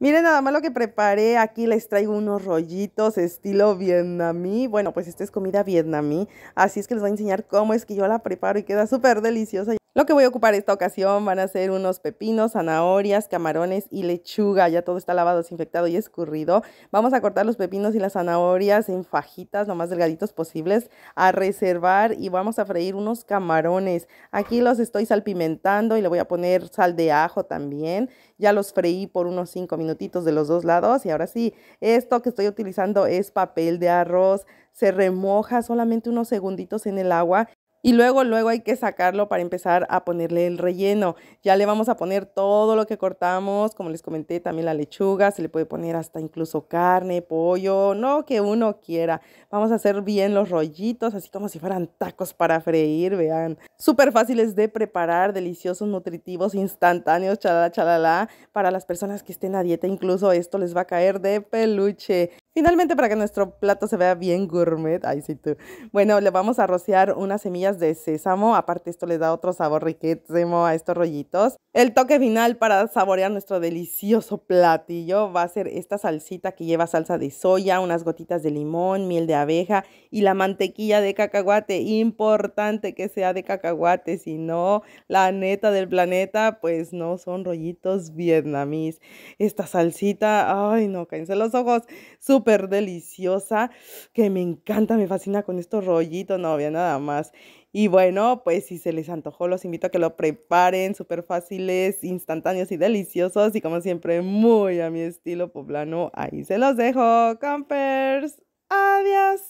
Miren nada más lo que preparé, aquí les traigo unos rollitos estilo vietnamí, bueno pues esta es comida vietnamí, así es que les voy a enseñar cómo es que yo la preparo y queda súper deliciosa. Lo que voy a ocupar esta ocasión van a ser unos pepinos, zanahorias, camarones y lechuga. Ya todo está lavado, desinfectado y escurrido. Vamos a cortar los pepinos y las zanahorias en fajitas, lo más delgaditos posibles, a reservar y vamos a freír unos camarones. Aquí los estoy salpimentando y le voy a poner sal de ajo también. Ya los freí por unos 5 minutitos de los dos lados y ahora sí, esto que estoy utilizando es papel de arroz se remoja solamente unos segunditos en el agua y luego, luego hay que sacarlo para empezar a ponerle el relleno. Ya le vamos a poner todo lo que cortamos, como les comenté, también la lechuga, se le puede poner hasta incluso carne, pollo, no que uno quiera. Vamos a hacer bien los rollitos, así como si fueran tacos para freír, vean. Súper fáciles de preparar, deliciosos, nutritivos, instantáneos, chalala, chalala. Para las personas que estén a dieta, incluso esto les va a caer de peluche. Finalmente, para que nuestro plato se vea bien gourmet, ay sí tú. Bueno, le vamos a rociar unas semillas de sésamo, aparte esto le da otro sabor riquísimo a estos rollitos. El toque final para saborear nuestro delicioso platillo va a ser esta salsita que lleva salsa de soya, unas gotitas de limón, miel de abeja y la mantequilla de cacahuate. Importante que sea de cacahuate, si no, la neta del planeta, pues no son rollitos vietnamís. Esta salsita, ay no, cállense los ojos, súper súper deliciosa que me encanta, me fascina con estos rollitos, no había nada más. Y bueno, pues si se les antojó, los invito a que lo preparen, súper fáciles, instantáneos y deliciosos. Y como siempre, muy a mi estilo poblano. Ahí se los dejo, campers. Adiós.